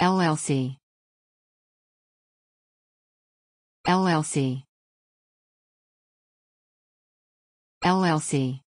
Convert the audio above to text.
LLC LLC LLC